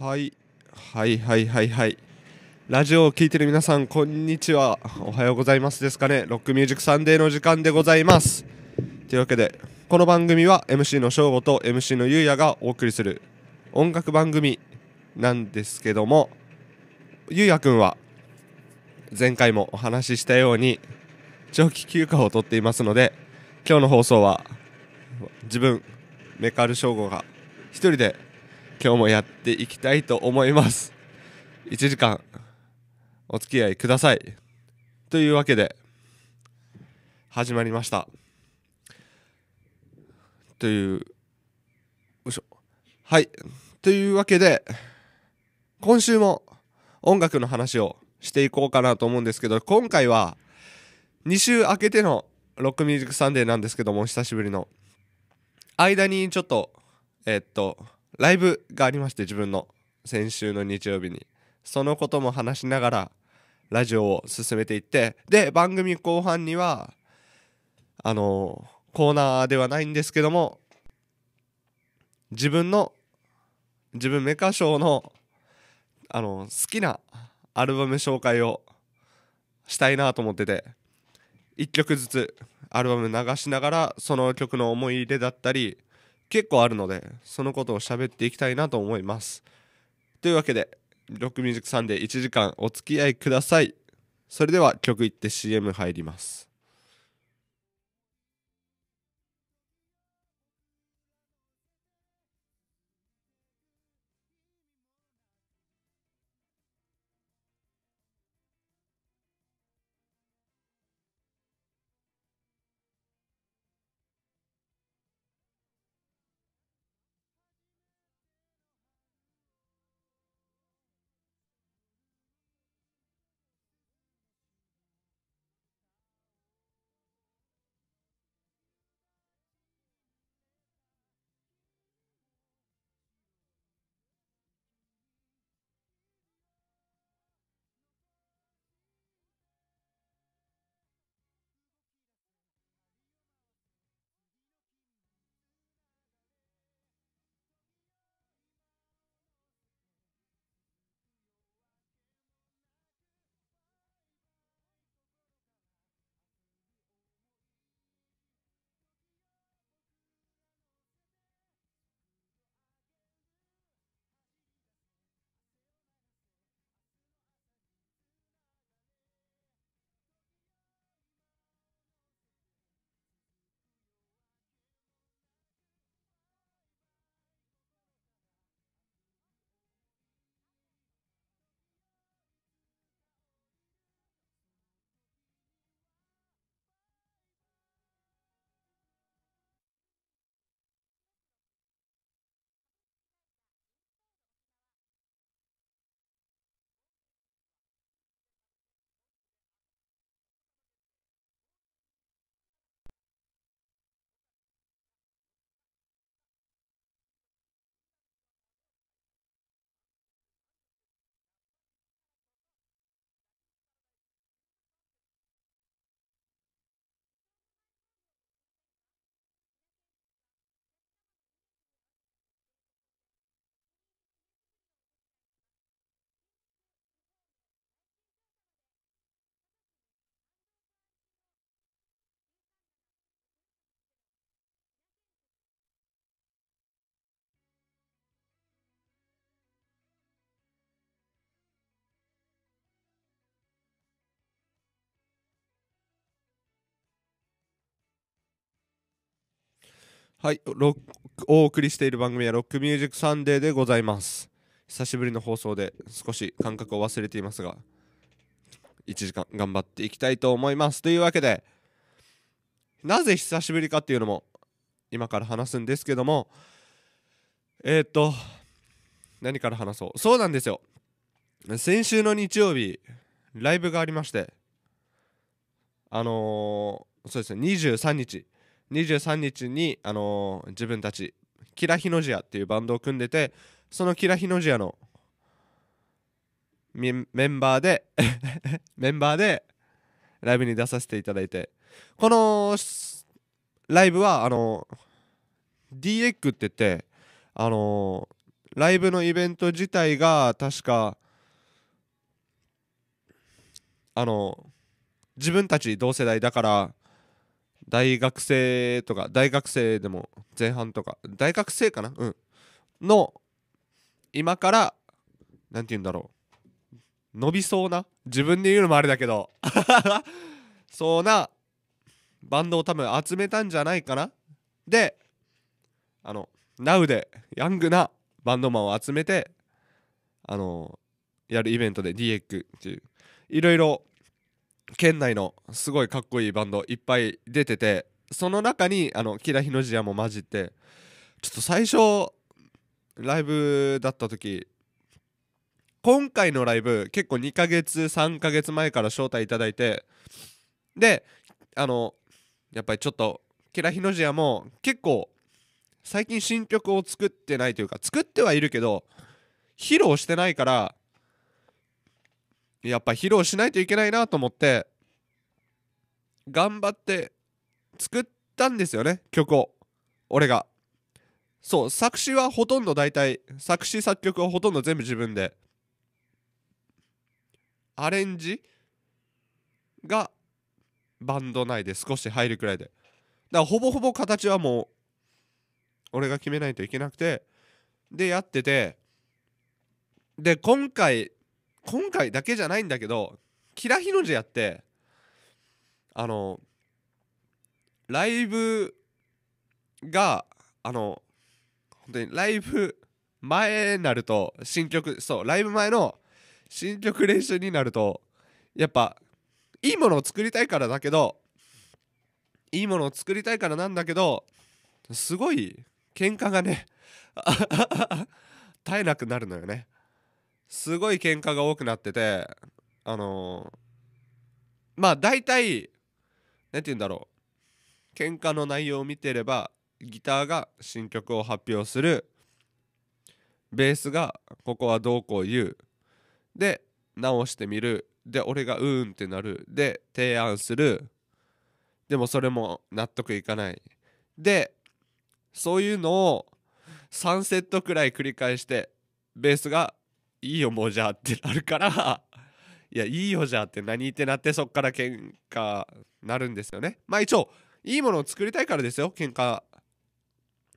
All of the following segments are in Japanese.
はいはいはいはいはいラジオを聴いてる皆さんこんにちはおはようございますですかねロックミュージックサンデーの時間でございますというわけでこの番組は MC の翔吾と MC のゆうやがお送りする音楽番組なんですけどもゆうやくんは前回もお話ししたように長期休暇を取っていますので今日の放送は自分メカル翔吾が1人で今日もやっていきたいと思います1時間お付き合いくださいというわけで始まりましたというよいしょはいというわけで今週も音楽の話をしていこうかなと思うんですけど今回は2週明けてのロックミュージックサンデーなんですけども久しぶりの間にちょっとえっとライブがありまして自分の先週の日曜日にそのことも話しながらラジオを進めていってで番組後半にはあのコーナーではないんですけども自分の自分メカショーのあの好きなアルバム紹介をしたいなと思ってて1曲ずつアルバム流しながらその曲の思い入れだったり結構あるのでそのことを喋っていきたいなと思いますというわけで「ロックミュージックサンデー」1時間お付き合いくださいそれでは曲いって CM 入りますはいロお送りしている番組は「ロックミュージックサンデー」でございます久しぶりの放送で少し感覚を忘れていますが1時間頑張っていきたいと思いますというわけでなぜ久しぶりかっていうのも今から話すんですけどもえー、っと何から話そうそうなんですよ先週の日曜日ライブがありましてあのー、そうですね23日23日に、あのー、自分たちキラヒノジアっていうバンドを組んでてそのキラヒノジアのメンバーで メンバーでライブに出させていただいてこのライブはあの D x って言ってあのライブのイベント自体が確かあの自分たち同世代だから大学生とか大学生でも前半とか大学生かなうんの今から何て言うんだろう伸びそうな自分で言うのもあれだけど そうなバンドを多分集めたんじゃないかなであの NOW でヤングなバンドマンを集めてあのやるイベントで DX っていういろいろ県内のすごいかっこいいバンドいっぱい出ててその中にあのキラヒノジアも混じってちょっと最初ライブだった時今回のライブ結構2ヶ月3ヶ月前から招待いただいてであのやっぱりちょっとキラヒノジアも結構最近新曲を作ってないというか作ってはいるけど披露してないからやっぱ披露しないといけないなと思って頑張って作ったんですよね曲を俺がそう作詞はほとんど大体作詞作曲はほとんど全部自分でアレンジがバンド内で少し入るくらいでだからほぼほぼ形はもう俺が決めないといけなくてでやっててで今回今回だけじゃないんだけどキラヒノジやってあのライブがあの本当にライブ前になると新曲そうライブ前の新曲練習になるとやっぱいいものを作りたいからだけどいいものを作りたいからなんだけどすごい喧嘩がね 絶えなくなるのよね。すごい喧嘩が多くなっててあのー、まあ大体何て言うんだろう喧嘩の内容を見てればギターが新曲を発表するベースがここはどうこう言うで直してみるで俺がうーんってなるで提案するでもそれも納得いかないでそういうのを3セットくらい繰り返してベースがいいよもうじゃあってなるから いやいいよじゃあって何ってなってそっから喧嘩なるんですよねまあ一応いいものを作りたいからですよ喧嘩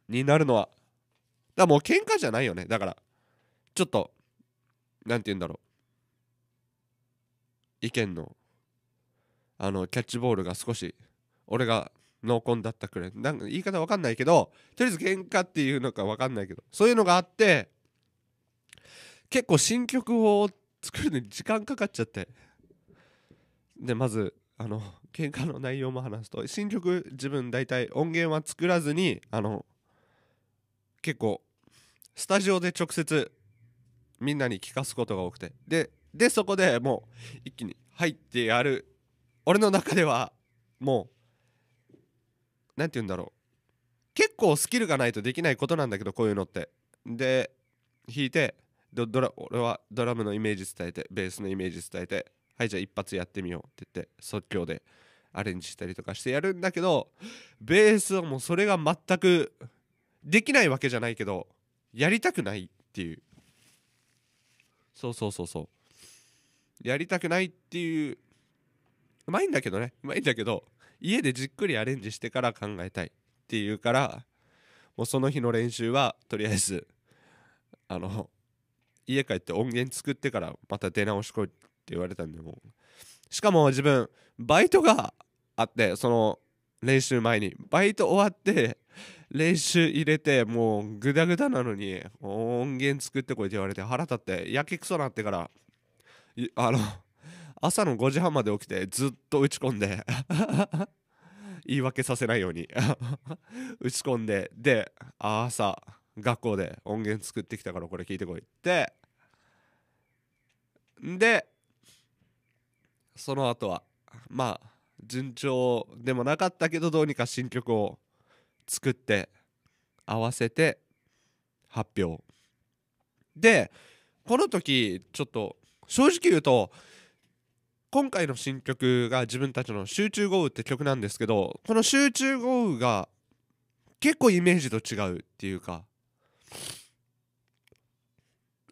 になるのはだからもう喧嘩じゃないよねだからちょっと何て言うんだろう意見のあのキャッチボールが少し俺が濃紺だったくらいなんか言い方わかんないけどとりあえず喧嘩っていうのかわかんないけどそういうのがあって結構新曲を作るのに時間かかっちゃってでまずあの喧嘩の内容も話すと新曲自分大体音源は作らずにあの結構スタジオで直接みんなに聞かすことが多くてででそこでもう一気に入ってやる俺の中ではもう何て言うんだろう結構スキルがないとできないことなんだけどこういうのってで弾いてドラ俺はドラムのイメージ伝えてベースのイメージ伝えてはいじゃあ一発やってみようって言って即興でアレンジしたりとかしてやるんだけどベースはもうそれが全くできないわけじゃないけどやりたくないっていうそうそうそうそうやりたくないっていううまいんだけどねうまいんだけど家でじっくりアレンジしてから考えたいっていうからもうその日の練習はとりあえずあの家帰って音源作ってからまた出直しこいって言われたんでもしかも自分バイトがあってその練習前にバイト終わって練習入れてもうグダグダなのに音源作ってこいって言われて腹立ってやけくそなってからあの朝の5時半まで起きてずっと打ち込んで 言い訳させないように 打ち込んでで朝学校で音源作ってきたからこれ聞いてこいってでその後はまあ順調でもなかったけどどうにか新曲を作って合わせて発表でこの時ちょっと正直言うと今回の新曲が自分たちの「集中豪雨」って曲なんですけどこの「集中豪雨」が結構イメージと違うっていうか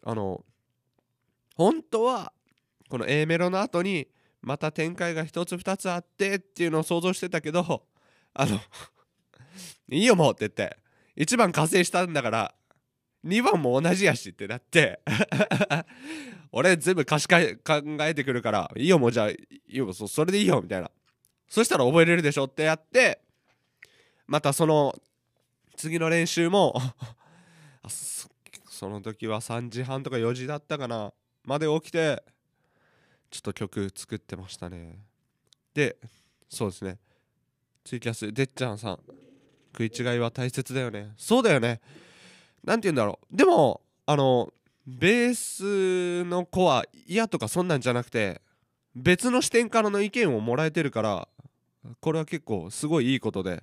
あの本当はこの A メロの後にまた展開が1つ2つあってっていうのを想像してたけどあの いいよもうって言って1番加勢したんだから2番も同じやしってなって 俺全部歌詞考えてくるからいいよもうじゃあいいよそれでいいよみたいなそしたら覚えれるでしょってやってまたその次の練習も その時は3時半とか4時だったかなまで起きてちょっと曲作ってましたねでそうですねツイキャスでっちゃんさん食い違いは大切だよねそうだよね何て言うんだろうでもあのベースの子は嫌とかそんなんじゃなくて別の視点からの意見をもらえてるからこれは結構すごいいいことで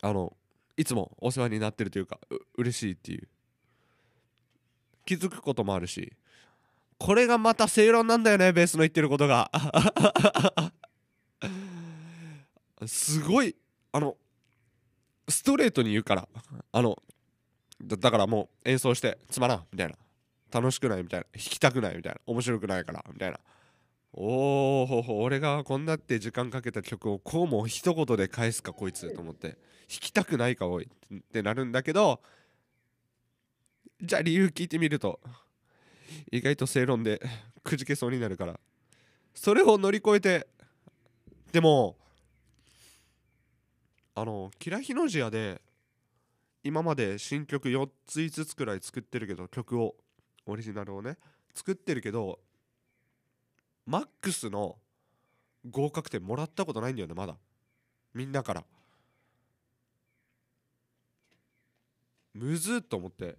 あのいつもお世話になってるというかう嬉しいっていう気づくこともあるしこれがまた正論なんだよねベースの言ってることが すごいあのストレートに言うからあのだからもう演奏してつまらんみたいな楽しくないみたいな弾きたくないみたいな面白くないからみたいなおお俺がこんなって時間かけた曲をこうも一言で返すかこいつと思って弾きたくないかおいってなるんだけどじゃあ理由聞いてみると意外と正論でくじけそうになるからそれを乗り越えてでもあのキラヒノジアで今まで新曲4つ5つくらい作ってるけど曲をオリジナルをね作ってるけどマックスの合格点もらったことないんだよねまだみんなからむずっと思って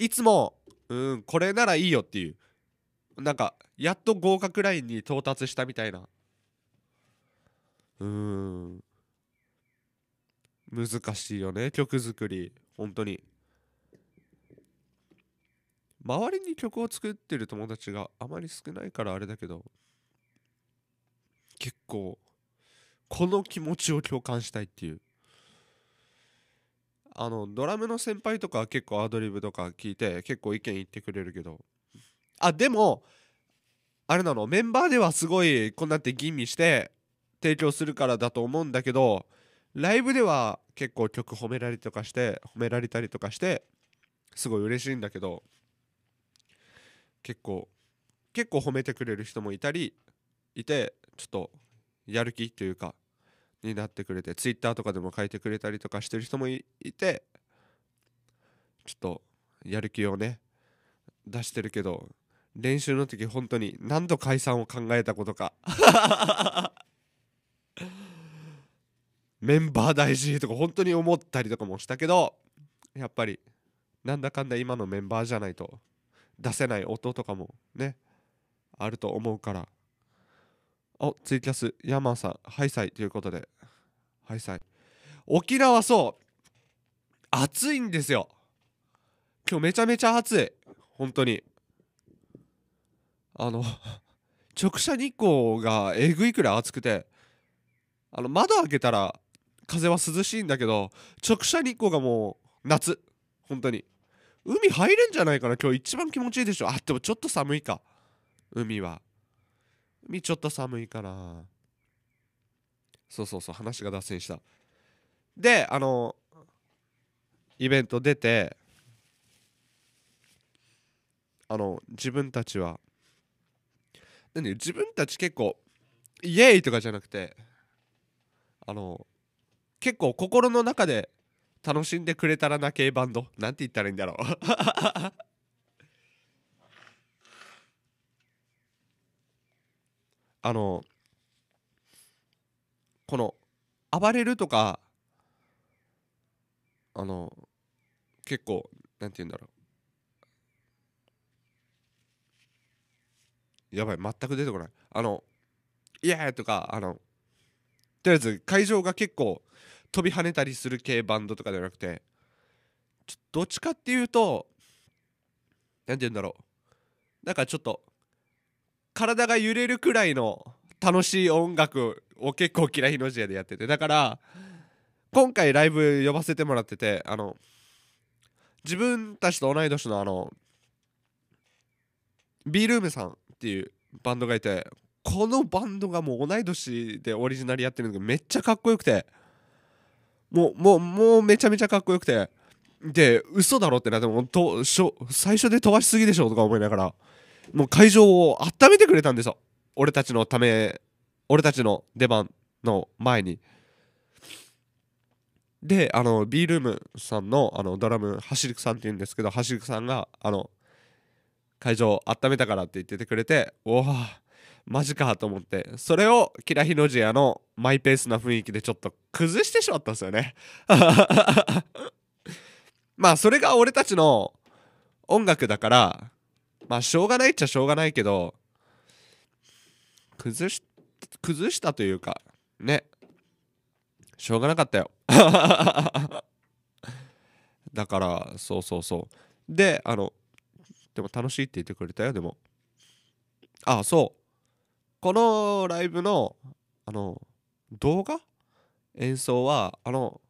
いつもうんこれならいいよっていうなんかやっと合格ラインに到達したみたいなうん難しいよね曲作り本当に周りに曲を作ってる友達があまり少ないからあれだけど結構この気持ちを共感したいっていうあのドラムの先輩とか結構アドリブとか聞いて結構意見言ってくれるけどあでもあれなのメンバーではすごいこうなって吟味して提供するからだと思うんだけどライブでは結構曲褒められとかして褒められたりとかしてすごい嬉しいんだけど結構結構褒めてくれる人もいたりいてちょっとやる気というかになってくれてツイッターとかでも書いてくれたりとかしてる人もいてちょっとやる気をね出してるけど練習の時本当に何度解散を考えたことかメンバー大事とか本当に思ったりとかもしたけどやっぱりなんだかんだ今のメンバーじゃないと出せない音とかもねあると思うからお、ツイキャス、ヤマンさん、ハイサイということで、ハイサイ。沖縄、そう、暑いんですよ。今日めちゃめちゃ暑い。本当に。あの、直射日光がえぐいくらい暑くて、あの、窓開けたら風は涼しいんだけど、直射日光がもう夏。本当に。海入れんじゃないかな今日一番気持ちいいでしょ。あ、でもちょっと寒いか。海は。ちょっと寒いからそうそうそう話が脱線したであのイベント出てあの自分たちは何自分たち結構イエーイとかじゃなくてあの結構心の中で楽しんでくれたらな系バンドなんて言ったらいいんだろう あのこの暴れるとかあの結構なんて言うんだろうやばい全く出てこないあの「イエーイ!」とかあのとりあえず会場が結構飛び跳ねたりする系バンドとかではなくてどっちかっていうと何て言うんだろうなんかちょっと体が揺れるくらいの楽しい音楽を結構嫌いヒノジアでやっててだから今回ライブ呼ばせてもらっててあの自分たちと同い年のあの B ルームさんっていうバンドがいてこのバンドがもう同い年でオリジナルやってるんだけどめっちゃかっこよくてもうもうもうめちゃめちゃかっこよくてで嘘だろってなっても最初で飛ばしすぎでしょとか思いながらもう会場を温めてくれたんですよ俺たちのため俺たちの出番の前にであの B ルームさんのあのドラム走りくさんって言うんですけど走りくさんがあの会場を温めたからって言っててくれておおマジかと思ってそれをキラヒノジアのマイペースな雰囲気でちょっと崩してしまったんですよね まあそれが俺たちの音楽だからまあしょうがないっちゃしょうがないけど崩し崩したというかねしょうがなかったよ だからそうそうそうであのでも楽しいって言ってくれたよでもああそうこのライブのあの動画演奏はあの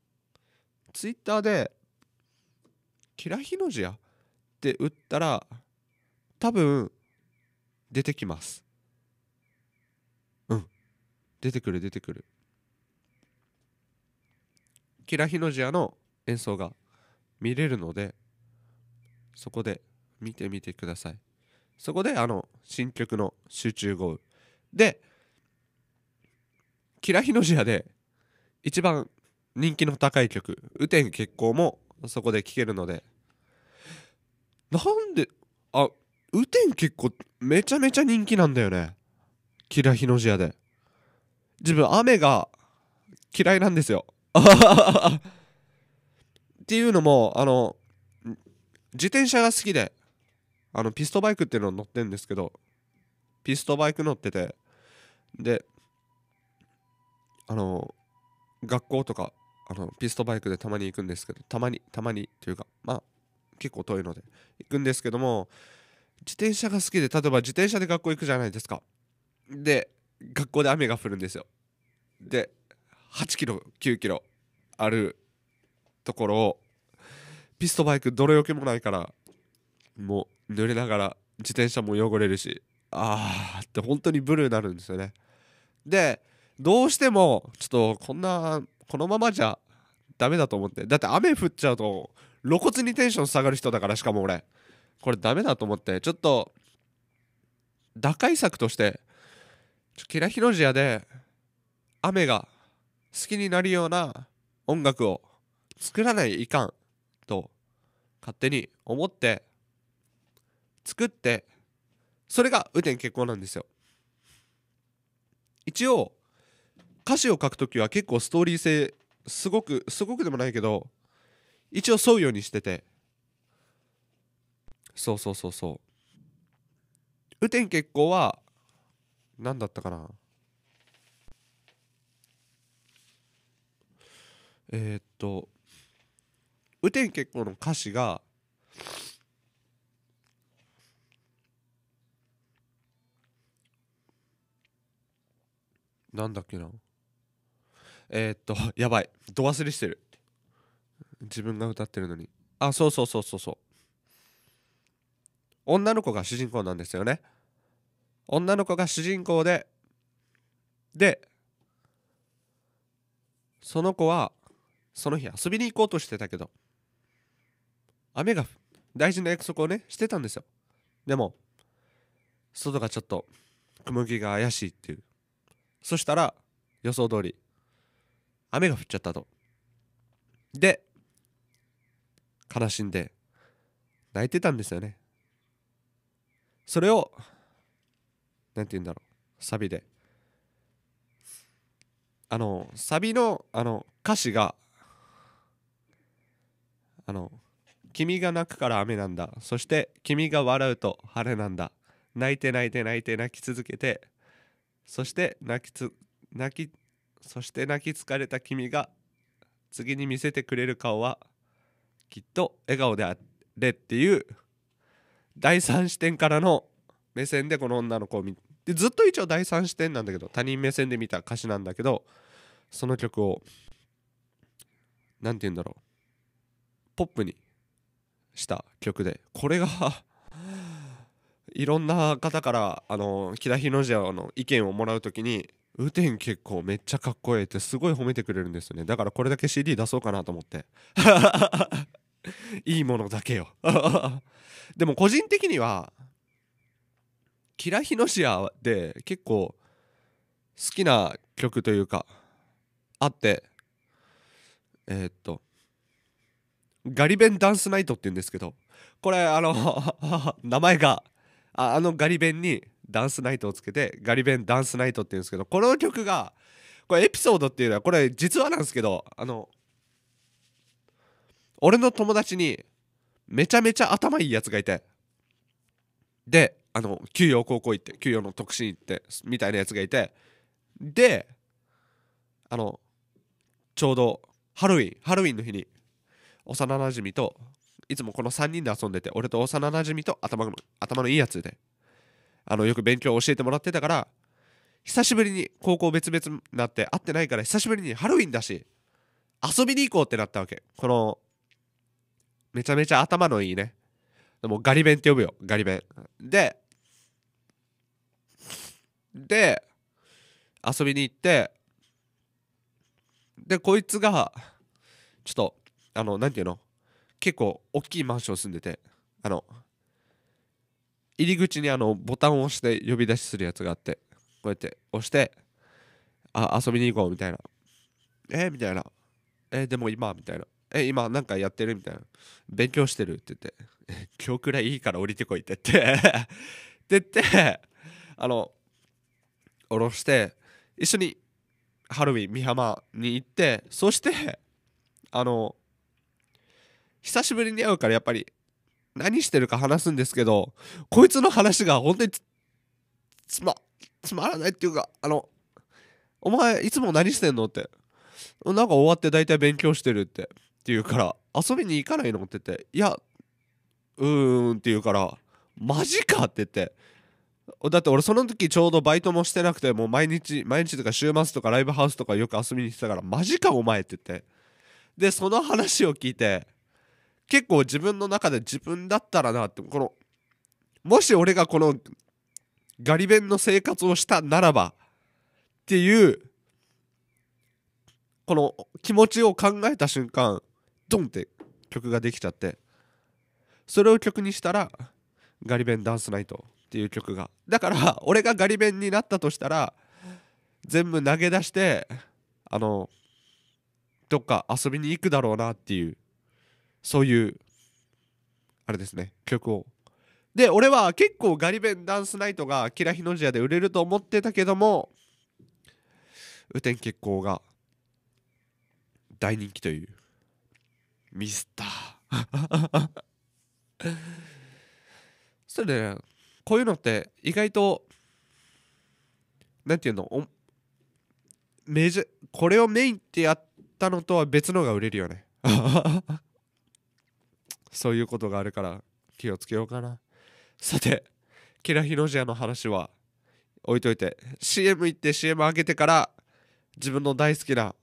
ツイッターで「キラヒノジやって打ったら多分出てきますうん出てくる出てくるキラヒノジアの演奏が見れるのでそこで見てみてくださいそこであの新曲の集中豪雨でキラヒノジアで一番人気の高い曲「雨天結構もそこで聴けるのでなんであ雨天結構めちゃめちゃ人気なんだよねキラヒノジアで自分雨が嫌いなんですよ っていうのもあの自転車が好きであのピストバイクっていうの乗ってんですけどピストバイク乗っててであの学校とかあのピストバイクでたまに行くんですけどたまにたまにというかまあ結構遠いので行くんですけども自転車が好きで例えば自転車で学校行くじゃないですかで学校で雨が降るんですよで8キロ9キロあるところをピストバイク泥よけもないからもう濡れながら自転車も汚れるしあーって本当にブルーになるんですよねでどうしてもちょっとこんなこのままじゃダメだと思ってだって雨降っちゃうと露骨にテンション下がる人だからしかも俺これダメだと思ってちょっと打開策としてキラヒロジアで雨が好きになるような音楽を作らないいかんと勝手に思って作ってそれが雨天結婚なんですよ一応歌詞を書くときは結構ストーリー性すごくすごくでもないけど一応沿うようにしててそうそうそうそう雨天結構は何だったかなえー、っと雨天結構の歌詞がなんだっけなえー、っとやばいど忘れしてる自分が歌ってるのにあそうそうそうそうそう女の子が主人公なんですよね女の子が主人公ででその子はその日遊びに行こうとしてたけど雨が大事な約束をねしてたんですよでも外がちょっと雲行が怪しいっていうそしたら予想通り雨が降っちゃったとで悲しんで泣いてたんですよねそれを何て言うんだろうサビであのサビのあの歌詞があの君が泣くから雨なんだそして君が笑うと晴れなんだ泣いて泣いて泣いて泣き続けてそして泣きつ泣きそして泣き疲れた君が次に見せてくれる顔はきっと笑顔であれっていう第三視点からの目線でこの女の子を見でずっと一応第三視点なんだけど他人目線で見た歌詞なんだけどその曲を何て言うんだろうポップにした曲でこれがいろんな方からあの木田日野寺の意見をもらう時に「雨天結構めっちゃかっこええ」ってすごい褒めてくれるんですよねだからこれだけ CD 出そうかなと思って いいものだけよ でも個人的にはキラヒノシアで結構好きな曲というかあってえー、っとガリベンダンスナイトって言うんですけどこれあの 名前がああのガリベンにダンスナイトをつけてガリベンダンスナイトって言うんですけどこの曲がこれエピソードっていうのはこれ実話なんですけどあの俺の友達にめちゃめちゃ頭いいやつがいてであの給与高校行って給与の特進行ってみたいなやつがいてであのちょうどハロウィンハロウィンの日に幼なじみといつもこの3人で遊んでて俺と幼なじみと頭の頭のいいやつであのよく勉強教えてもらってたから久しぶりに高校別々になって会ってないから久しぶりにハロウィンだし遊びに行こうってなったわけこのめちゃめちゃ頭のいいねでもガリ弁って呼ぶよガリ弁でで遊びに行ってでこいつがちょっとあの何て言うの結構大きいマンション住んでてあの入り口にあのボタンを押して呼び出しするやつがあってこうやって押して「あ遊びに行こう」みたいな「えー、みたいな「えー、でも今」みたいな「え今なんかやってる?」みたいな「勉強してる」って言って「今日くらいいいから降りてこい」って言って って言ってあの降ろして一緒にハロウィン美浜に行ってそしてあの久しぶりに会うからやっぱり何してるか話すんですけどこいつの話が本当につまつまらないっていうかあの「お前いつも何してんの?」って「なんか終わって大体勉強してる」ってって言うから遊びに行かないのって言っていやうーんって言うからマジかって言ってだって俺その時ちょうどバイトもしてなくてもう毎日毎日とか週末とかライブハウスとかよく遊びに来てたからマジかお前って言ってでその話を聞いて結構自分の中で自分だったらなってこのもし俺がこのガリ弁の生活をしたならばっていうこの気持ちを考えた瞬間ドンって曲ができちゃってそれを曲にしたらガリ弁ダンスナイトっていう曲がだから俺がガリ弁になったとしたら全部投げ出してあのどっか遊びに行くだろうなっていうそういうあれですね曲をで俺は結構ガリベンダンスナイトがキラヒノジアで売れると思ってたけども雨天決行が大人気というミスター それねこういうのって意外と何て言うのメジこれをメインってやったのとは別のが売れるよね そういうことがあるから気をつけようかなさてキラヒロジアの話は置いといて CM 行って CM 上げてから自分の大好きな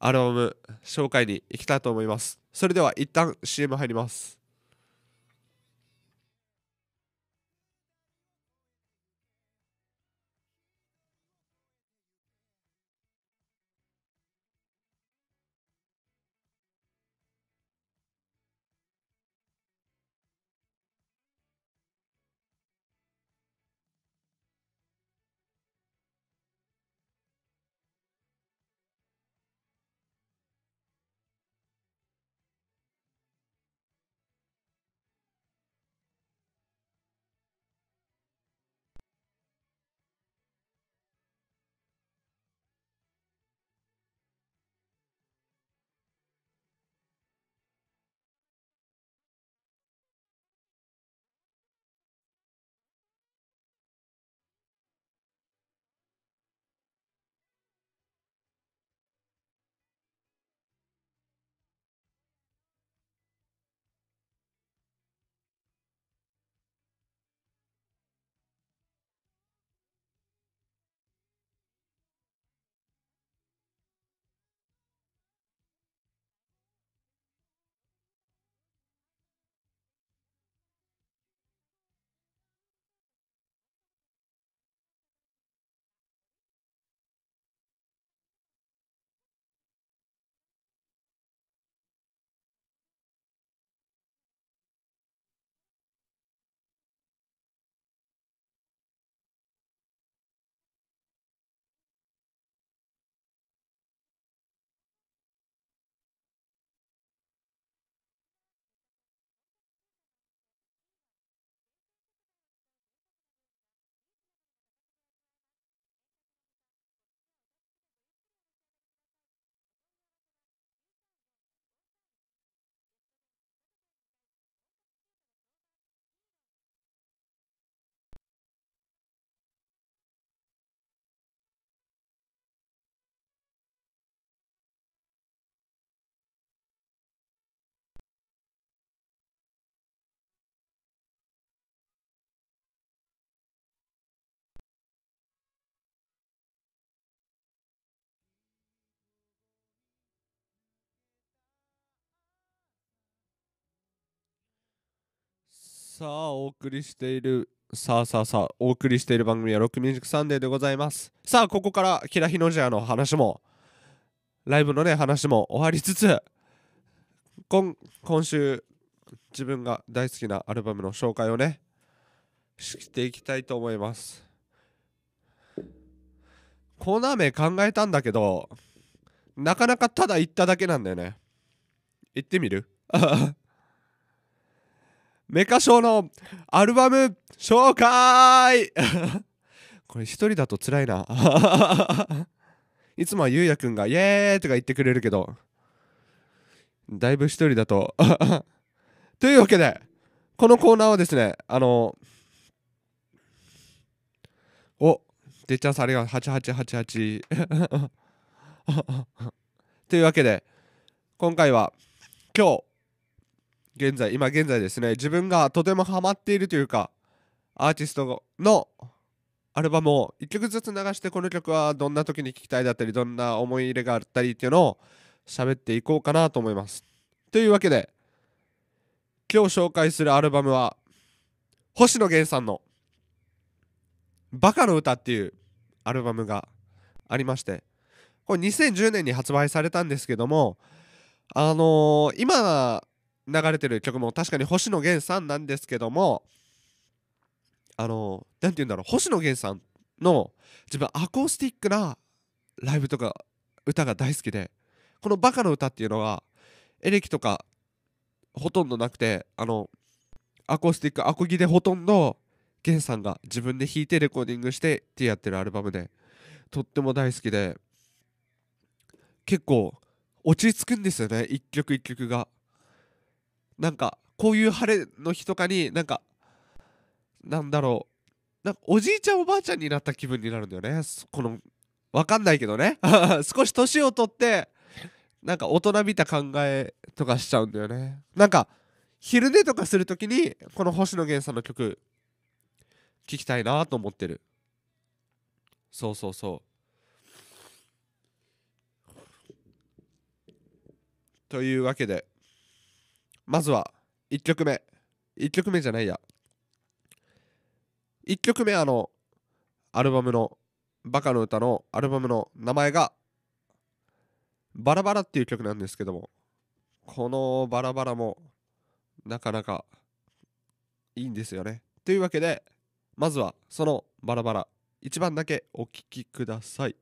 アルバム紹介に行きたいと思います。それでは一旦 CM 入ります。さあお送りしているさあさあさあお送りしている番組はロックミュージックサンデーでございますさあここからキラヒノジアの話もライブのね話も終わりつつ今今週自分が大好きなアルバムの紹介をねしていきたいと思いますコーナー名考えたんだけどなかなかただ言っただけなんだよね行ってみる メカショーのアルバム紹介 これ一人だと辛いな いつもはゆうやくんがイエーイとか言ってくれるけど、だいぶ一人だと というわけで、このコーナーはですね、あの、お、っちゃさりが8888。というわけで、今回は、今日、現在今現在ですね自分がとてもハマっているというかアーティストのアルバムを1曲ずつ流してこの曲はどんな時に聴きたいだったりどんな思い入れがあったりっていうのを喋っていこうかなと思います。というわけで今日紹介するアルバムは星野源さんの「バカの歌」っていうアルバムがありましてこれ2010年に発売されたんですけどもあのー、今流れてる曲も確かに星野源さんなんですけどもあの何て言うんだろう星野源さんの自分アコースティックなライブとか歌が大好きでこの「バカの歌」っていうのはエレキとかほとんどなくてあのアコースティックアコギでほとんど源さんが自分で弾いてレコーディングしてってやってるアルバムでとっても大好きで結構落ち着くんですよね一曲一曲がなんかこういう晴れの日とかになんかなんだろうなんかおじいちゃんおばあちゃんになった気分になるんだよねこのわかんないけどね 少し年を取ってなんか大人びた考えとかしちゃうんだよねなんか昼寝とかする時にこの星野源さんの曲聴きたいなと思ってるそうそうそうというわけでまずは1曲目1曲目じゃないや1曲目あのアルバムの「バカの歌」のアルバムの名前が「バラバラ」っていう曲なんですけどもこの「バラバラ」もなかなかいいんですよねというわけでまずはその「バラバラ」1番だけお聴きください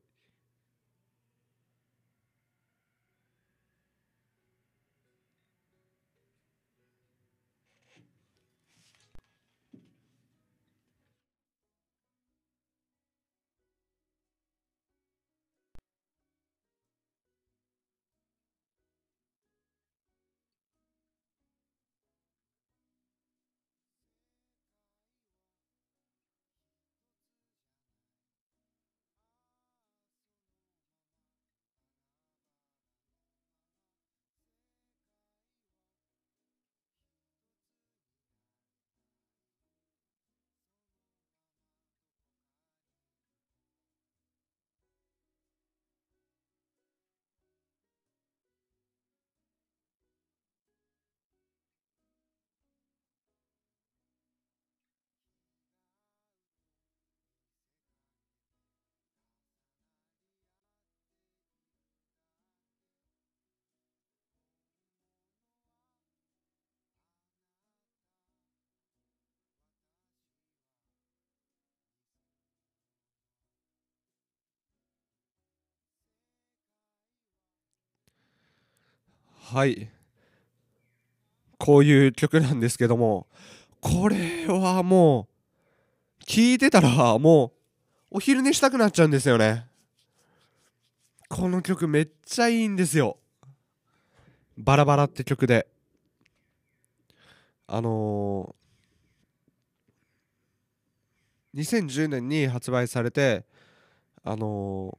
はいこういう曲なんですけどもこれはもう聞いてたらもうお昼寝したくなっちゃうんですよねこの曲めっちゃいいんですよバラバラって曲であのー、2010年に発売されてあの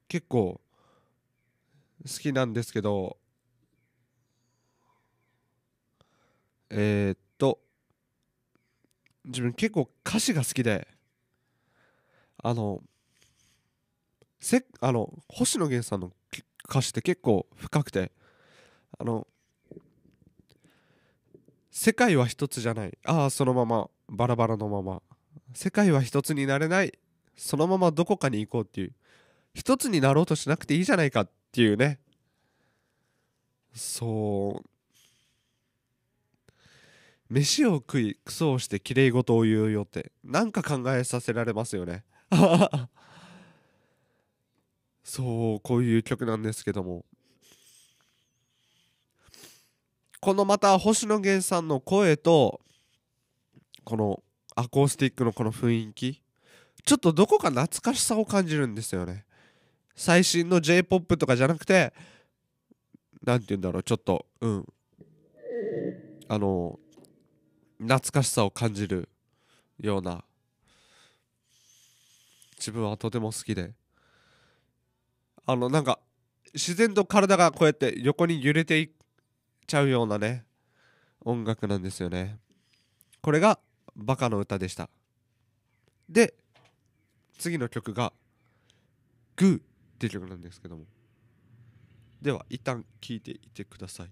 ー、結構好きなんですけどえー、っと自分結構歌詞が好きであのせあの星野源さんの歌詞って結構深くてあの世界は一つじゃないああそのままバラバラのまま世界は一つになれないそのままどこかに行こうっていう一つになろうとしなくていいじゃないかっていうねそう飯を食いクソをしてきれい事を言うよってなんか考えさせられますよね そうこういう曲なんですけどもこのまた星野源さんの声とこのアコースティックのこの雰囲気ちょっとどこか懐かしさを感じるんですよね最新の j p o p とかじゃなくて何て言うんだろうちょっとうんあの懐かしさを感じるような自分はとても好きであのなんか自然と体がこうやって横に揺れていっちゃうようなね音楽なんですよねこれが「バカの歌」でしたで次の曲が「グー」っていう曲なんですけどもでは一旦聴いていてください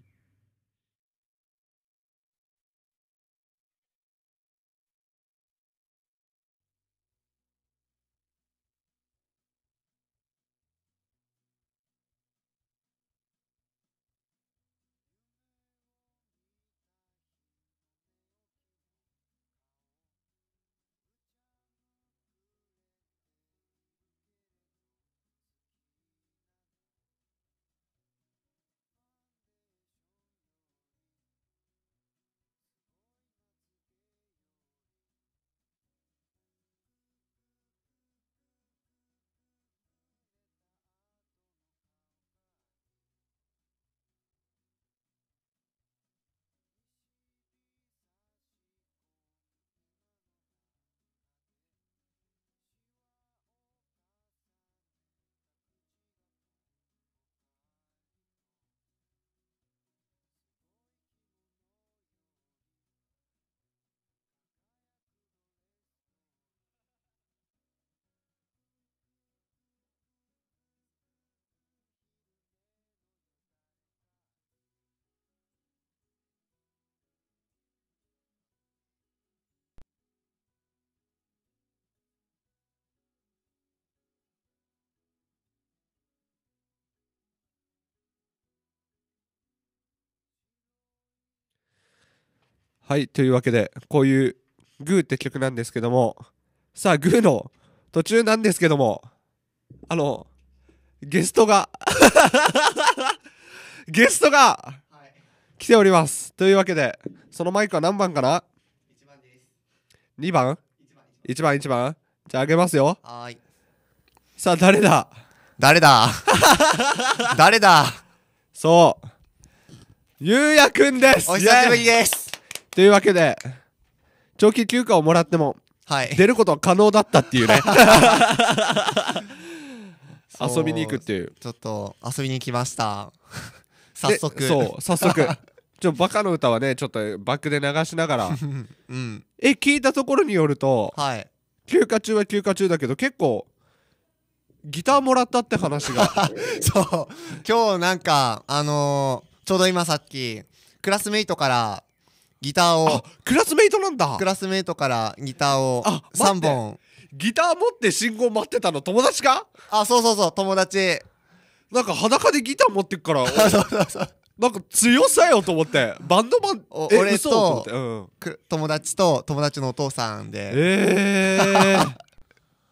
はいというわけでこういう「グー」って曲なんですけどもさあグーの途中なんですけどもあのゲストが ゲストが来ておりますというわけでそのマイクは何番かな1番です2番1番1番じゃああげますよはいさあ誰だ誰だ 誰だ そうゆうやくんですお久しぶりですというわけで長期休暇をもらっても、はい、出ることは可能だったっていうね 遊びに行くっていうちょっと遊びに来ました早速そう早速ちょバカの歌はねちょっとバックで流しながら、うん、え聞いたところによると、はい、休暇中は休暇中だけど結構ギターもらったって話が そう今日なんかあのー、ちょうど今さっきクラスメイトからギターをクラスメイトなんだクラスメイトからギターを3本ギター持って信号待ってたの友達かあそうそうそう友達なんか裸でギター持ってくから なんか強さよと思ってバンドマン俺とと、うん、友達と友達のお父さんでええー、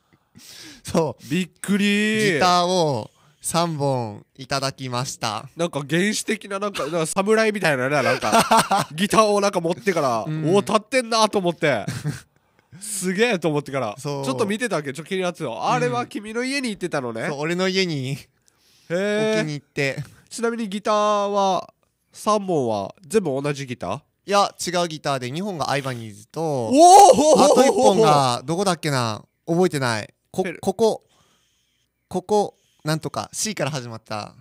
そうびっくりギターを3本いただきましたなんか原始的ななんかなんか侍みたいなねなんか ギターをなんか持ってから、うん、おお立ってんなと思ってすげえと思ってからちょっと見てたわけちょっと気になってた、あれは君の家に行ってたのね俺の家に置きに行ってちなみにギターは3本は全部同じギターいや違うギターで2本がアイバニーズとあと1本がどこだっけな覚えてないこここここなんとか C から始まった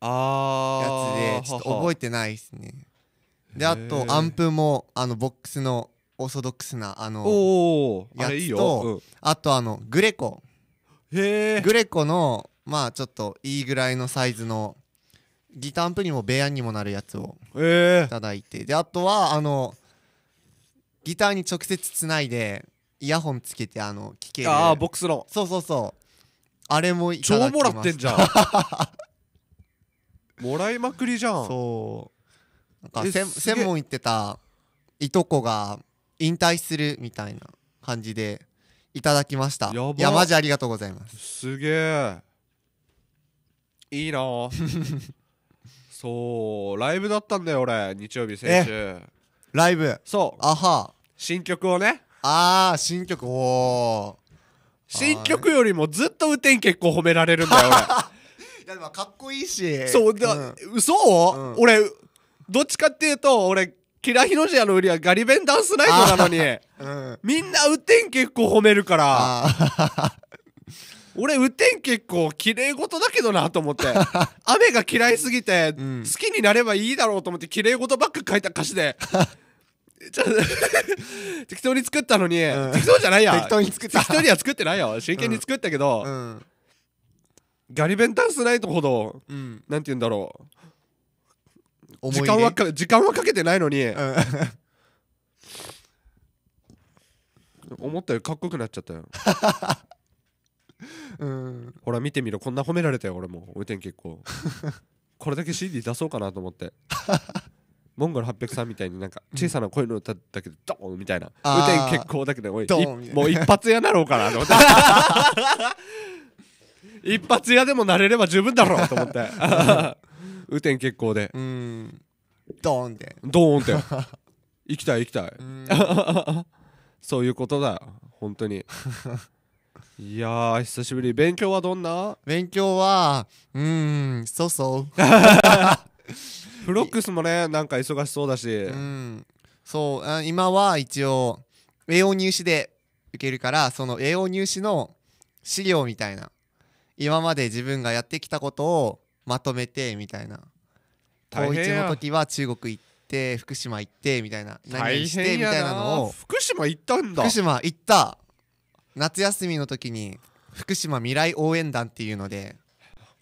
あやつでちょっと覚えてないですねであとアンプもあのボックスのオーソドックスなあのやつとあとあのグレコへグレコのまあちょっといいぐらいのサイズのギターアンプにもベアにもなるやつをいただいてであとはあのギターに直接つないでイヤホンつけてあの聴けるああボックスのそうそうそうあれもいただ超もらってんじゃん もらいまくりじゃんそうなんか専門行ってたいとこが引退するみたいな感じでいただきましたやばいやマジありがとうございますすげえいいな そうライブだったんだよ俺日曜日先週ライブそうあは新曲をねああ新曲おお新曲よりもずっと雨天結構褒められるんだよ俺 いやでもかっこいいしそうだ、うん、嘘、うん、俺どっちかっていうと俺キラヒノジアの売りはガリ弁ダンスライトなのに、うん、みんな雨天結構褒めるから俺雨天結構綺麗事だけどなと思って 雨が嫌いすぎて、好きになればいいだろうと思って綺麗事ばっか書いた歌詞で 適当に作ったのに、うん、適当じゃないや適当に作った適当には作ってないよ真剣に作ったけど、うん、ガリベンタンスないとほど、うん、なんて言うんだろう、時間はか時間はかけてないのに、うん、思ったよりかっこよくなっちゃったよ うん、ほら見てみろこんな褒められたよ俺もおいてん結構 これだけ CD 出そうかなと思ってモンゴル8 0 3みたいになんか小さな声の歌だけどドーンみたいな雨天結構だけどおいもう一発屋だろうからと思って 一発屋でもなれれば十分だろうと思って 雨天結構でうんドーンってドーンって 行きたい行きたいそういうことだ本当にいや久しぶり勉強はどんな勉強はうんそうそうフロックスもねなんか忙しそうだし、うん、そう今は一応栄養入試で受けるからその栄養入試の資料みたいな今まで自分がやってきたことをまとめてみたいな高1の時は中国行って福島行ってみたいな何してみたいなのを福島行ったんだ福島行った夏休みの時に福島未来応援団っていうので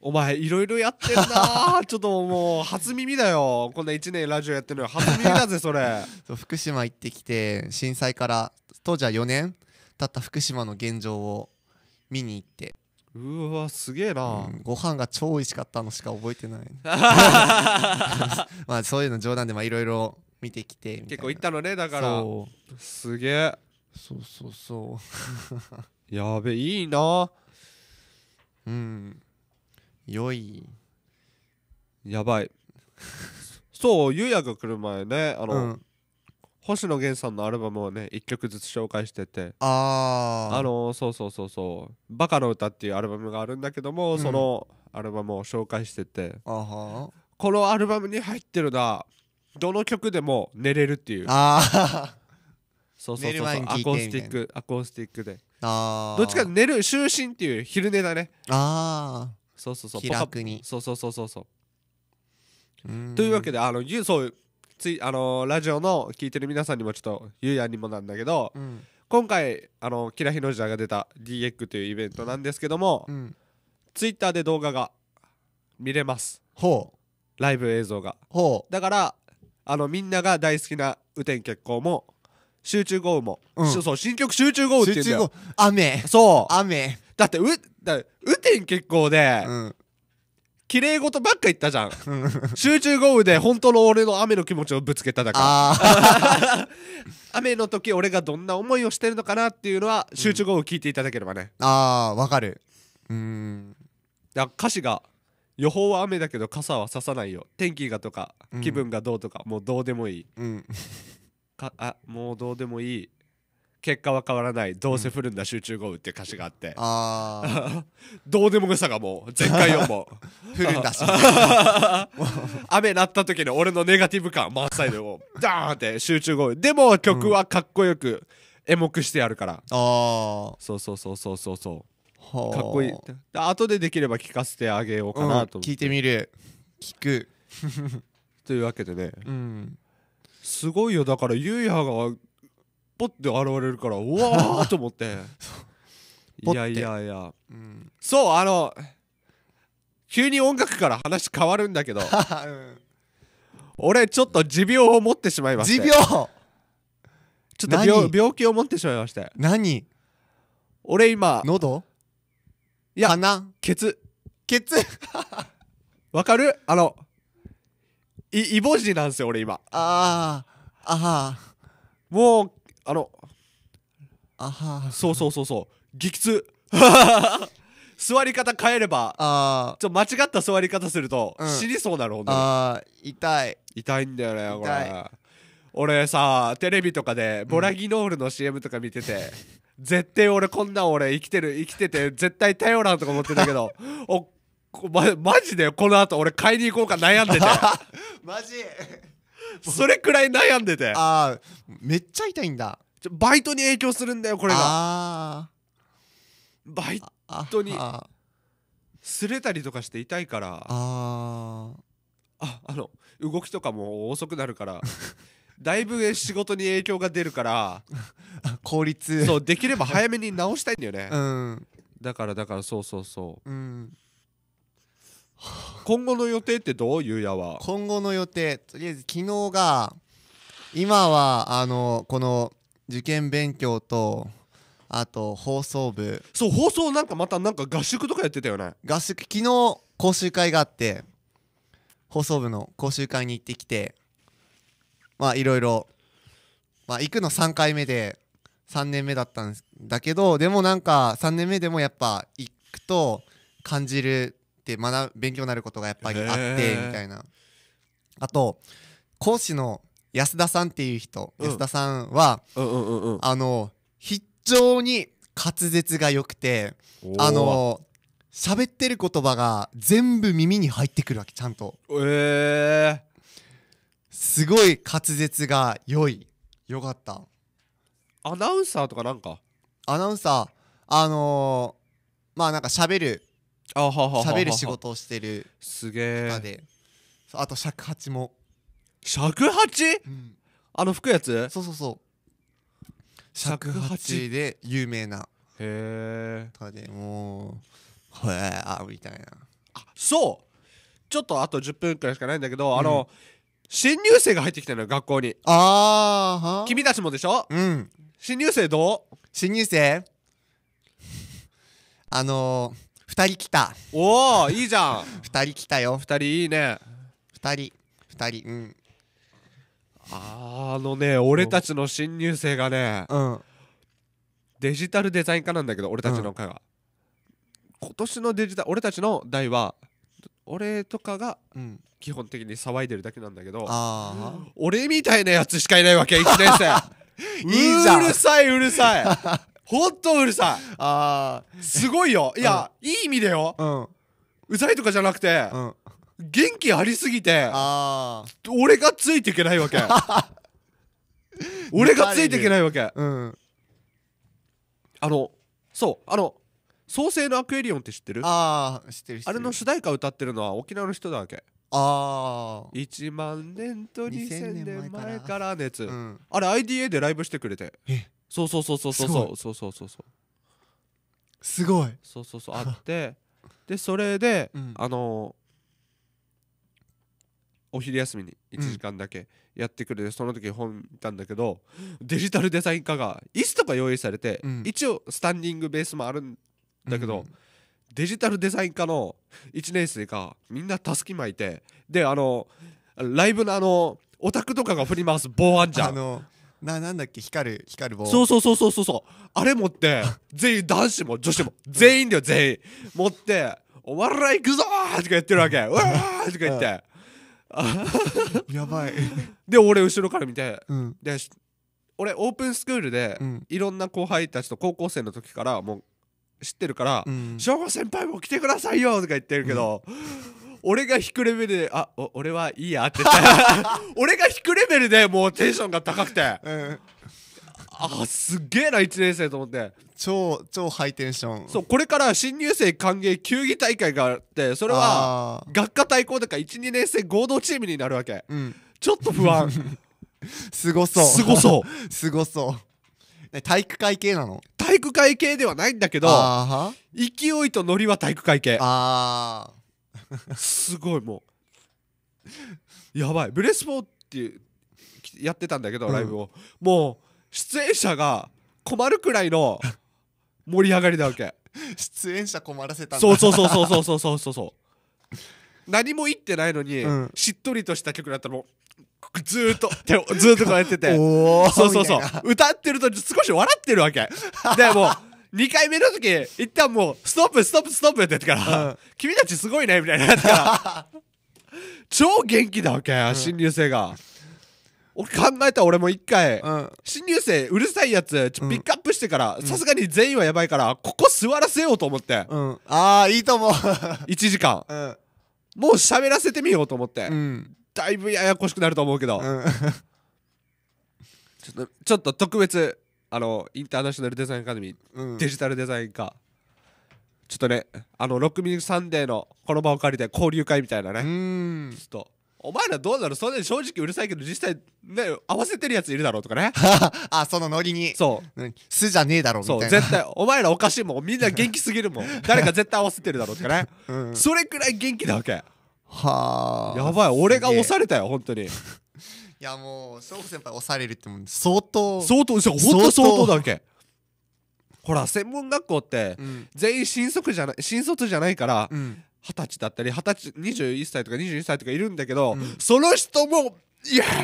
お前いろいろやってるな ちょっともう初耳だよこんな1年ラジオやってるの初耳だぜそれ そう福島行ってきて震災から当時は4年経った福島の現状を見に行ってうわすげえな、うん、ご飯が超美味しかったのしか覚えてない まあそういうの冗談でいろいろ見てきて結構行ったのねだからすげえそうそうそうやべいいなうん良いやばいそうゆうやが来る前ねあの、うん星野源さんのアルバムをね1曲ずつ紹介しててああのそうそうそうそう「バカの歌」っていうアルバムがあるんだけども、うん、そのアルバムを紹介しててこのアルバムに入ってるなどの曲でも寝れるっていうああそうそうそうアコースティックアコースティックでどっちか寝る就寝っていう昼寝だねああそうそうそう気楽にそうそうそうそうそうというわけであのゆそうついあのラジオの聞いてる皆さんにもちょっとゆうやにもなんだけど、うん、今回あのキラヒノジャが出た DX というイベントなんですけども、うん、ツイッターで動画が見れますほうライブ映像がほうだからあのみんなが大好きな雨天決行も集中豪雨も、うん、そう新曲集中豪雨ってうんだよ雨そう雨だってうだ雨天結構で、うん綺麗事ばっか言ったじゃん集中豪雨で本当の俺の雨の気持ちをぶつけただから 雨の時俺がどんな思いをしてるのかなっていうのは集中豪雨聞いていただければね、うん、あーわかるうんだ歌詞が「予報は雨だけど傘はささないよ天気が」とか「気分がどう」とか、うん、もうどうでもいい、うん、かあもうどうでもいい結果は変わらないどうせ降るんだ集中豪雨って歌詞があって、あ どうでもよさがもう全開よもう 降るんだし 雨なった時の俺のネガティブ感満載でもうダーンって集中豪雨でも曲はかっこよくエモくしてやるから、うん、あそうそうそうそうそうそうかっこいい後でできれば聴かせてあげようかなと思って、うん、聞いてみる聞くというわけでね、うん、すごいよだからゆいはがポッて現れるからうわーと思って いやいやいや、うん、そうあの急に音楽から話変わるんだけど、うん、俺ちょっと持病を持ってしまいました持病ちょっと病病気を持ってしまいまして何俺今喉いや鼻ケツケツ わかるあのいイボ痔なんですよ俺今ああああもうあのあはそうそうそうそう激痛 座り方変えればあちょ間違った座り方すると、うん死にそうなろうんあ痛い痛いんだよねこ痛れい俺さテレビとかでボラギノールの CM とか見てて、絶対俺こんなん俺生きてる生きてて絶対頼らんとか思ってたけど おこまマジでこの後俺買いに行こうか悩んでて マジ それくらい悩んでてああめっちゃ痛いんだバイトに影響するんだよこれがバイトにすれたりとかして痛いからあああの動きとかも遅くなるから だいぶ仕事に影響が出るから 効率そうできれば早めに直したいんだよね、うん、だからだからそうそうそう、うん、今後の予定ってどうゆうやは今後の予定とりあえず昨日が今はあのこの受験勉強とあと放送部そう放送なんかまたなんか合宿とかやってたよね合宿昨日講習会があって放送部の講習会に行ってきてまあいろいろまあ行くの3回目で3年目だったんだけどでもなんか3年目でもやっぱ行くと感じるって学勉強になることがやっぱりあってみたいな。あと講師の安田さんっていう人、うん、安田さんは、うんうんうん、あの非常に滑舌が良くてあの喋ってる言葉が全部耳に入ってくるわけちゃんとええー、すごい滑舌が良いよかったアナウンサーとかなんかアナウンサーあのー、まあなんか喋る喋る仕事をしてるすげえあと尺八も、尺八、うん、あの吹くやつそうそうそう尺八で有名なへえでもう「へえあ」みたいなあそうちょっとあと10分くらいしかないんだけど、あの新入生が入ってきたのよ学校にああ君たちもでしょうん新入生どう新入生あのー2人来たおおいいじゃん2人来たよ2人いいね2人2人うんあのね俺たちの新入生がね、うん、デジタルデザイン科なんだけど俺たちの科が、うん、今年のデジタル俺たちの代は俺とかが基本的に騒いでるだけなんだけど、うん、俺みたいなやつしかいないわけ1年生 いいじゃんうるさいうるさい 本当うるさいああ。すごいよいや、いい意味でよ、うん。うざいとかじゃなくて、元気ありすぎて俺がついていけないわけ俺がついていけないわけ、うん、あのそうあの「創世のアクエリオン」って知ってるああ知ってるあれの主題歌歌ってるのは沖縄の人だわけああ1万年と2000年前からのやつ、うん、あれ IDA でライブしてくれてえっそうそうそうそうそうそうそうそうそうすごいそうそうそうあって でそれで、うん、あのお昼休みに1時間だけやってくれて、うん、その時本見たんだけどデジタルデザイン科が椅子とか用意されて、うん、一応スタンディングベースもあるんだけど、うん、デジタルデザイン科の1年生がみんなたすき巻いてであのライブのあのオタクとかが振り回す棒あんじゃん。ななんだっけ光る光る棒そうそうそうそうそうそうあれ持って 全員男子も女子も全員だよ全員持って「お笑い行くぞ!」とか言ってるわけ「うわ!」とか言って。やばいで俺後ろから見て、うん、で俺オープンスクールで、うん、いろんな後輩たちと高校生の時からもう知ってるから「省、う、吾、ん、先輩も来てくださいよ」とか言ってるけど、うん俺が引くレベルであお俺はいいやって 俺が引くレベルでもうテンションが高くて、うん、あすげえな1年生と思って超超ハイテンションそうこれから新入生歓迎球技大会があってそれは学科対抗とか12年生合同チームになるわけ、うん、ちょっと不安 すごそうすごそう すごそう体育会系なの体育会系ではないんだけど勢いとノリは体育会系ああすごいもうやばいブレスボーってやってたんだけど、ライブをもう出演者が困るくらいの盛り上がりなわけ出演者困らせたんだそうそうそうそうそうそうそうそう何も言ってないのに、うんしっとりとした曲だったらもうずーっと手を ずーっとこうやってて おおそうそうそう歌ってると少し笑ってるわけでもう二回目の時、一旦もう、ストップ、ストップ、ストップって言ってから、うん、君たちすごいね、みたいなやつが。超元気だわけ、うん、新入生が。俺考えた俺も一回、うん、新入生うるさいやつピックアップしてからさすがに全員はやばいからここ座らせようと思って、うん、ああいいと思う 一時間、うん、もう喋らせてみようと思って、だいぶややこしくなると思うけど、ちょっとちょっと特別あのインターナショナルデザインアカデミー、うんデジタルデザイン科ちょっとねあの6ミリサンデーのこの場を借りて交流会みたいなね、ちょっとお前らどうなのそんなに正直うるさいけど実際ね合わせてるやついるだろうとかね あそのノリにそう素じゃねえだろみたそう絶対お前らおかしいもんみんな元気すぎるもん 誰か絶対合わせてるだろうとかね、うんそれくらい元気なわけはあやばい俺が押されたよ本当にいやもう翔吾先輩押されるってもん相当相当ほんと相当だっけほら専門学校って全員新卒じゃない新卒じゃないから二十歳だったり二十歳21歳とか二十一歳とかいるんだけど、うん、その人も「いやー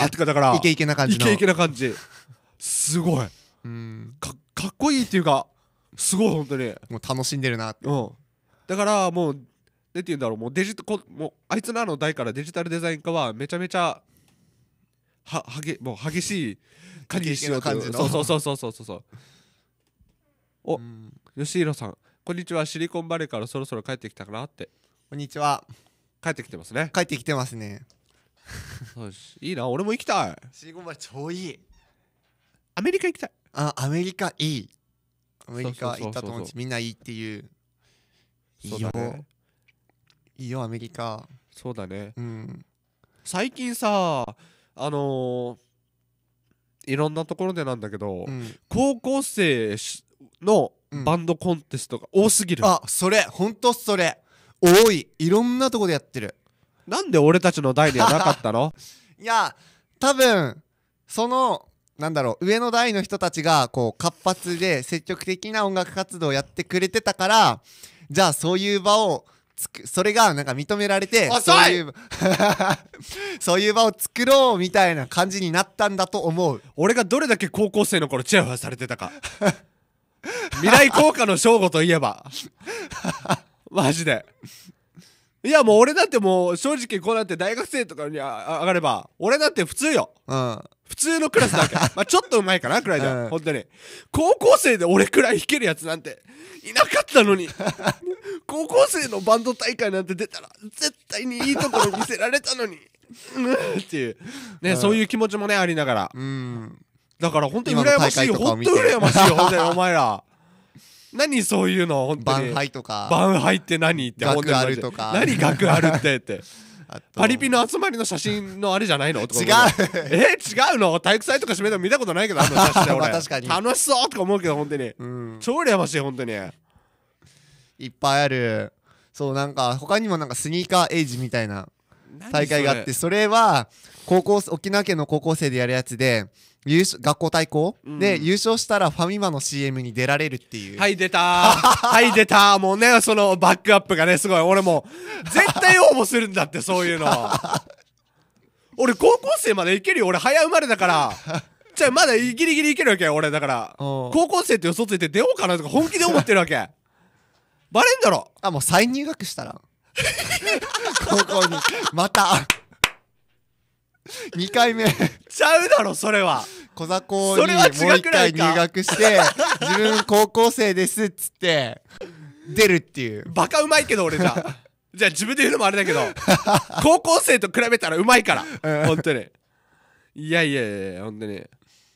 イエー!」とかだからイケイケな感じイケイケな感じすごい、うん、かかっこいいっていうかすごい本当にもう楽しんでるなって、うん、だからもう何て言うんだろうもうデジタもうあいつらの代からデジタルデザイン科はめちゃめちゃははげもう激しい鍵にしようとそうそうそうそうそうそうお、うん、吉弘さんこんにちはシリコンバレーからそろそろ帰ってきたかなってこんにちは帰ってきてますね帰ってきてますねいいな俺も行きたいシリコンバレー超いいアメリカ行きたいあアメリカいいアメリカ行った友達みんないいっていういいよ、ね、いいよアメリカそうだねうん最近さあのー、いろんなところでなんだけど、うん、高校生のバンドコンテストが多すぎる、うん、あそれほんとそれ多いいろんなとこでやってるなんで俺たちの代ではなかったの いや多分そのなんだろう上の代の人たちがこう活発で積極的な音楽活動をやってくれてたからじゃあそういう場をつくそれがなんか認められてそういう そういう場を作ろうみたいな感じになったんだと思う俺がどれだけ高校生の頃チヤホヤされてたか 未来効果の正吾といえば マジでいやもう俺だってもう正直こうなって大学生とかに上がれば俺だって普通よ、うん、普通のクラスだけ まあちょっとうまいかなくらいじゃん、うん、本当に高校生で俺くらい弾けるやつなんていなかったのに 高校生のバンド大会なんて出たら絶対にいいところ見せられたのにっていうね、うん、そういう気持ちもねありながら、うん、だから本当に羨ましい本当に羨ましいよ本当にお前ら何そういうの本当に。バンハイとか。バンハイって何って本当学あるとか。何学あるってって。パリピの集まりの写真のあれじゃないの違うえ違うの体育祭とか締めても見たことないけどあの写真俺確かに楽しそうとか思うけど本当に、うん、超羨ましい本当にいっぱいあるそうなんか他にもなんかスニーカーエイジみたいな大会があってそれは高校沖縄県の高校生でやるやつで優勝学校対抗、うん、で優勝したらファミマの CM に出られるっていうはい出たはい出た もうねそのバックアップがねすごい俺も絶対応募するんだってそういうの 俺高校生までいけるよ俺早生まれだからじゃあまだギリギリいけるわけよ俺だから高校生って嘘ついて出ようかなとか本気で思ってるわけバレんだろあもう再入学したら 高校にまた2 回目ちゃうだろそれは小雑魚にもう1回入学して自分高校生ですっつって出るっていうバカうまいけど俺じゃ じゃあ自分で言うのもあれだけど高校生と比べたらうまいから、本当にいやいやいや本当に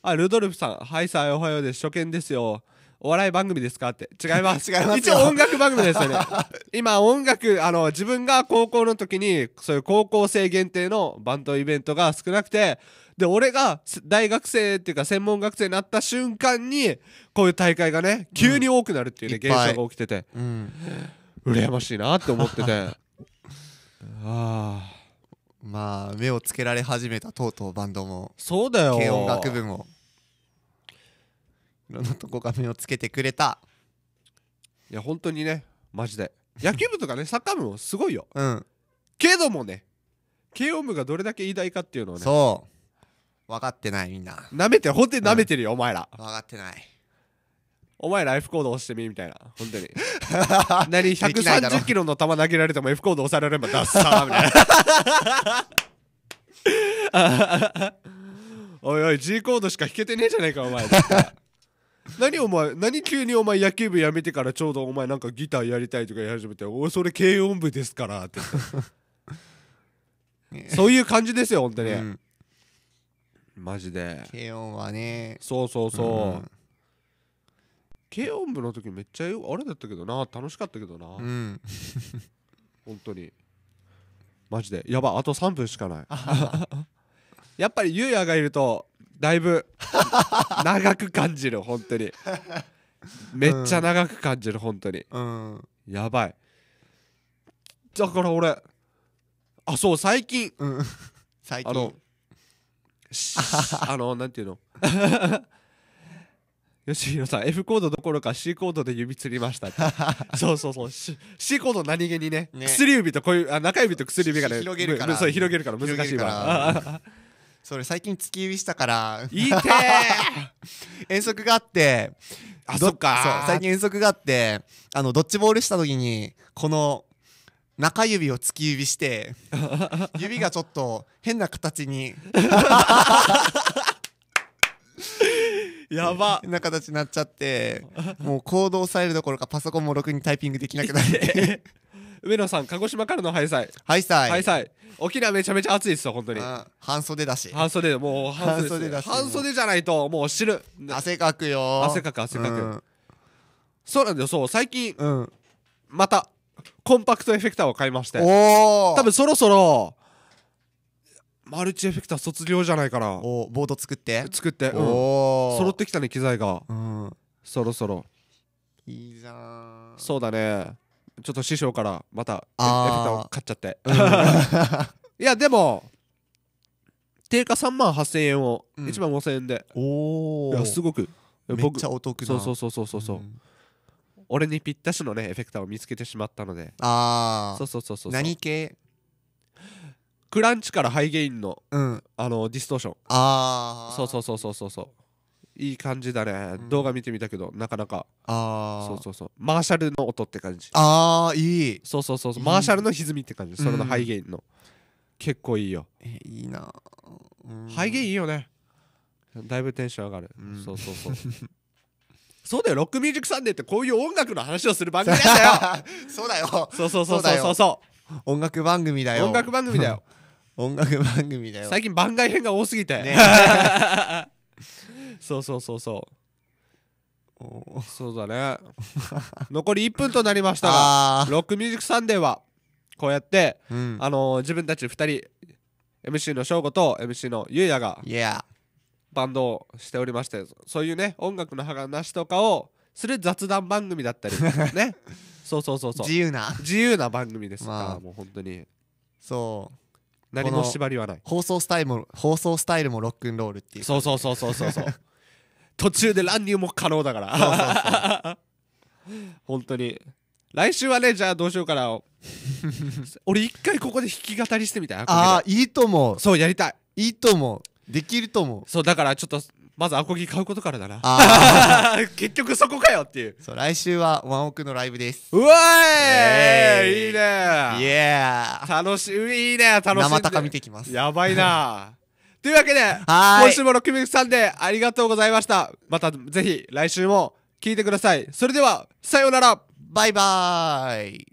あルドルフさんはいさあおはようです初見ですよお笑い番組ですかって違います 違います一応音楽番組ですよね 今音楽あの自分が高校の時にそういう高校生限定のバンドイベントが少なくてで俺が大学生っていうか専門学生になった瞬間にこういう大会がね急に多くなるっていうね、うん、現象が起きてて、うん、羨ましいなって思ってて ああまあ目をつけられ始めたとうとうバンドもそうだよ軽音楽部もいろんなとこ画面をつけてくれたいや本当にねマジで野球部とかね サッカー部もすごいようんけどもね慶応部がどれだけ偉大かっていうのをねそう分かってないみんななめて本当になめてるよ、お前ら分かってないお前ら F コード押してみみたいな本当に 何130キロの球投げられても F コード押されればダッサーみたいな おいおい G コードしか弾けてねえじゃねえかお前何お前何急にお前野球部やめてからちょうどお前なんかギターやりたいとかやり始めて俺それ軽音部ですからって そういう感じですよ本当に、うん、マジで軽音はねそうそうそう、うん、軽音部の時めっちゃあれだったけどな楽しかったけどな、うん、本 当にマジでやばあと3分しかない やっぱりゆうやがいるとだいぶ長く感じる本当にめっちゃ長く感じる本当に、うん、やばいだから俺あそう最近、うん、最近あのあのなんていうの よしひろさん F コードどころか C コードで指つりましたそうそうそう C, C コード何気にね、ね、薬指とこういうあ中指と薬指がね広げるから、広げるから難しいわそれ最近き指したからいいて 遠足があってあそっか最近遠足があってあのドッジボールした時にこの中指を突き指して 指がちょっと変な形に やば変な形になっちゃってもう行動さえるどころかパソコンもろくにタイピングできなくなって上野さん鹿児島からのハイサイハイサイハイサイ沖縄めちゃめちゃ暑いですよ本当に半袖だし半袖もう半袖だし半袖じゃないともう知る汗かくよ汗かく汗かく、うん、そうなんだよそう最近、うん、またコンパクトエフェクターを買いまして多分そろそろマルチエフェクター卒業じゃないかなおボード作って作って、うん、揃ってきたね機材が、うん、そろそろいいじゃんそうだねちょっと師匠からまたエフェクターを買っちゃって、うん、いやでも定価3万8000円を1万5000円で、うん、おおすごくめっちゃお得なそうそうそうそうそう、うん、俺にぴったしのねエフェクターを見つけてしまったのでああそうそうそうそう何系クランチからハイゲインの、うん、あのディストーションああそうそうそうそうそうそういい感じだね、うん動画見てみたけどなかなかああそうそうそうマーシャルの音って感じああいいそうそうそういいマーシャルの歪みって感じそれのハイゲインの、結構いいよえいいな、うんハイゲインいいよねだいぶテンション上がる、うんそうそうそう そうだよロックミュージックサンデーってこういう音楽の話をする番組なんだよ そうだよそうそうそうそうそうそ音楽番組だよ音楽番組だよ 音楽番組だよ最近番外編が多すぎて、ねそうそうそうそうそうだね 残り1分となりましたがロックミュージックサンデーはこうやって、うん、あのー、自分たち2人 MC の翔吾と MC のゆうやが、yeah. バンドをしておりましてそういうね音楽の話とかをする雑談番組だったりね そうそうそうそう自由な自由な番組ですから、まあ、もう本当にそう何も縛りはない放送スタイルも放送スタイルもロックンロールっていうそうそうそうそうそうそう途中で乱入も可能だから本当に来週はねじゃあどうしようかな俺一回ここで弾き語りしてみたいああいいと思うそうやりたいいいと思うできると思うそうだからちょっとまずアコギ買うことからだな 結局そこかよっていうそう来週はワンオクのライブですうわーい、えー、いいねイエー楽しいいね楽しい生高見てきますやばいなというわけで、今週もロッキーックさんでありがとうございました。またぜひ来週も聞いてください。それでは、さようならバイバーイ